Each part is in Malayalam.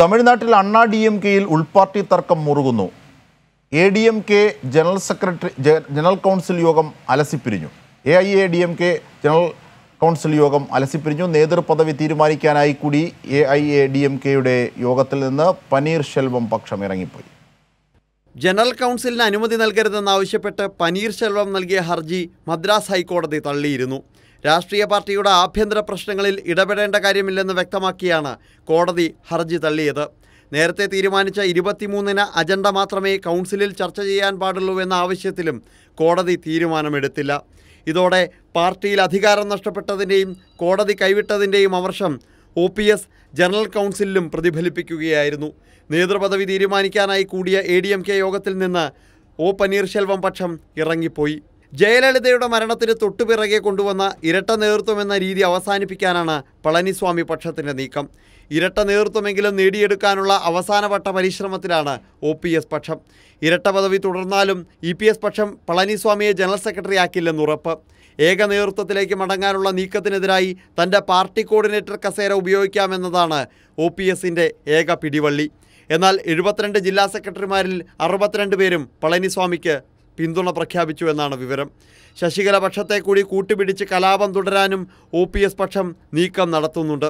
തമിഴ്നാട്ടിൽ അണ്ണാ ഡി എം കെയിൽ ഉൾപാർട്ടി തർക്കം മുറുകുന്നു A D M K general secretary general council യോഗം അലസിപ്പിരിഞ്ഞു A I A D M K general council യോഗം അലസിപ്പിരിഞ്ഞു നേതൃപദവി തീരുമാനിക്കാനായി കൂടി A I A D M കെയുടെ യോഗത്തിൽ നിന്ന് പനീർ പക്ഷം ഇറങ്ങിപ്പോയി ജനറൽ കൗൺസിലിന് അനുമതി നൽകരുതെന്നാവശ്യപ്പെട്ട് പനീർ ശെൽവം നൽകിയ ഹർജി മദ്രാസ് ഹൈക്കോടതി തള്ളിയിരുന്നു രാഷ്ട്രീയ പാർട്ടിയുടെ ആഭ്യന്തര പ്രശ്നങ്ങളിൽ ഇടപെടേണ്ട കാര്യമില്ലെന്ന് വ്യക്തമാക്കിയാണ് കോടതി ഹർജി തള്ളിയത് നേരത്തെ തീരുമാനിച്ച ഇരുപത്തിമൂന്നിന് അജണ്ട മാത്രമേ കൗൺസിലിൽ ചർച്ച ചെയ്യാൻ പാടുള്ളൂ എന്ന ആവശ്യത്തിലും കോടതി തീരുമാനമെടുത്തില്ല ഇതോടെ പാർട്ടിയിൽ അധികാരം നഷ്ടപ്പെട്ടതിൻ്റെയും കോടതി കൈവിട്ടതിൻ്റെയും അമർഷം ഒ പി എസ് ജനറൽ കൗൺസിലിലും പ്രതിഫലിപ്പിക്കുകയായിരുന്നു നേതൃപദവി തീരുമാനിക്കാനായി കൂടിയ എ യോഗത്തിൽ നിന്ന് ഒ പനീർശെൽവം പക്ഷം ഇറങ്ങിപ്പോയി ജയലളിതയുടെ മരണത്തിന് തൊട്ടുപിറകെ കൊണ്ടുവന്ന ഇരട്ട നേതൃത്വം എന്ന രീതി അവസാനിപ്പിക്കാനാണ് പളനിസ്വാമി പക്ഷത്തിൻ്റെ നീക്കം ഇരട്ട നേതൃത്വമെങ്കിലും നേടിയെടുക്കാനുള്ള അവസാനവട്ട പരിശ്രമത്തിലാണ് ഒ പി എസ് പക്ഷം ഇരട്ട പദവി തുടർന്നാലും ഇ പി എസ് പക്ഷം പളനിസ്വാമിയെ ജനറൽ സെക്രട്ടറി ആക്കില്ലെന്ന് ഉറപ്പ് ഏക നേതൃത്വത്തിലേക്ക് മടങ്ങാനുള്ള നീക്കത്തിനെതിരായി തൻ്റെ പാർട്ടി കോർഡിനേറ്റർ കസേര ഉപയോഗിക്കാമെന്നതാണ് ഒ പി എസിൻ്റെ ഏക പിടിവള്ളി എന്നാൽ എഴുപത്തിരണ്ട് ജില്ലാ സെക്രട്ടറിമാരിൽ അറുപത്തിരണ്ട് പേരും പളനിസ്വാമിക്ക് പിന്തുണ പ്രഖ്യാപിച്ചു എന്നാണ് വിവരം ശശികല പക്ഷത്തെ കൂടി കൂട്ടുപിടിച്ച് കലാപം തുടരാനും ഒ പി എസ് പക്ഷം നീക്കം നടത്തുന്നുണ്ട്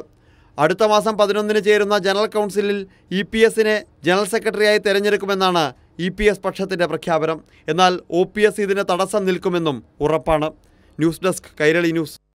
അടുത്ത മാസം പതിനൊന്നിന് ചേരുന്ന ജനറൽ കൗൺസിലിൽ ഇ പി എസിനെ ജനറൽ സെക്രട്ടറിയായി തിരഞ്ഞെടുക്കുമെന്നാണ് ഇ പി എസ് പക്ഷത്തിൻ്റെ പ്രഖ്യാപനം എന്നാൽ ഒ പി എസ് ഇതിന് തടസ്സം നിൽക്കുമെന്നും ഉറപ്പാണ് ന്യൂസ് ഡെസ്ക് കൈരളി ന്യൂസ്